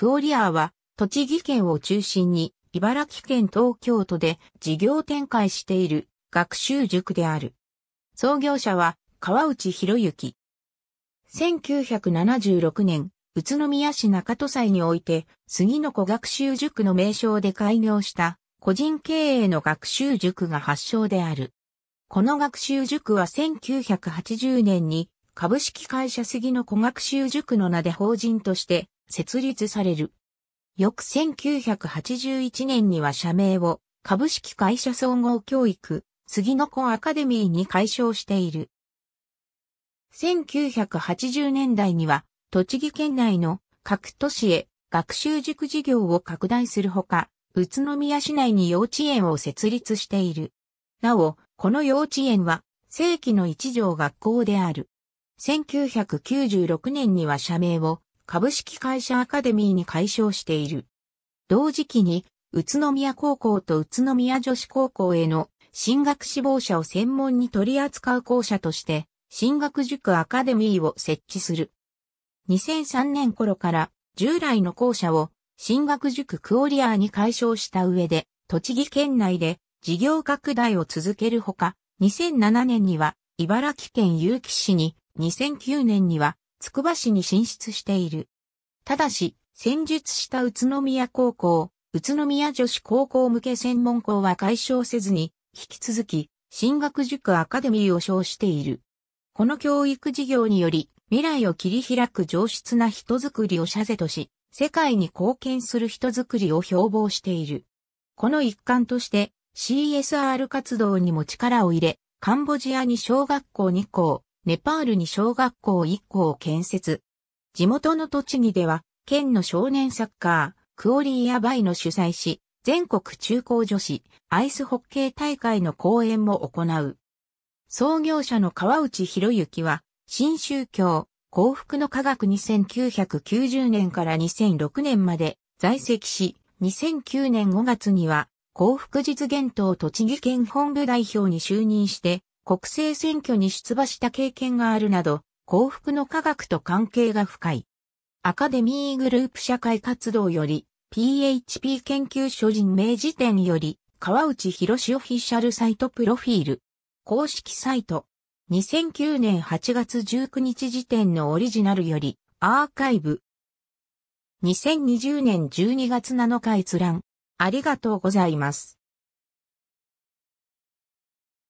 クオリアーは、栃木県を中心に、茨城県東京都で事業展開している学習塾である。創業者は川内博之。1976年、宇都宮市中都祭において、杉の子学習塾の名称で開業した個人経営の学習塾が発祥である。この学習塾は1980年に株式会社杉の子学習塾の名で法人として設立される。翌1981年には社名を株式会社総合教育杉の子アカデミーに改称している。1980年代には栃木県内の各都市へ学習塾事業を拡大するほか、宇都宮市内に幼稚園を設立している。なお、この幼稚園は正規の一条学校である。1996年には社名を株式会社アカデミーに改称している。同時期に、宇都宮高校と宇都宮女子高校への進学志望者を専門に取り扱う校舎として、進学塾アカデミーを設置する。2003年頃から従来の校舎を進学塾クオリアーに解消した上で、栃木県内で事業拡大を続けるほか、2007年には茨城県結城市に、2009年にはつくば市に進出している。ただし、先述した宇都宮高校、宇都宮女子高校向け専門校は解消せずに、引き続き、進学塾アカデミーを称している。この教育事業により、未来を切り開く上質な人づくりを社是とし、世界に貢献する人づくりを標榜している。この一環として CSR 活動にも力を入れ、カンボジアに小学校2校、ネパールに小学校1校を建設。地元の栃木では、県の少年サッカー、クオリーやバイの主催し、全国中高女子、アイスホッケー大会の講演も行う。創業者の川内博之は、新宗教、幸福の科学2990年から2006年まで在籍し、2009年5月には幸福実現党栃木県本部代表に就任して国政選挙に出馬した経験があるなど、幸福の科学と関係が深い。アカデミーグループ社会活動より、PHP 研究所人名辞典より、川内博士オフィシャルサイトプロフィール。公式サイト。2009年8月19日時点のオリジナルより、アーカイブ。2020年12月7日閲覧。ありがとうございます。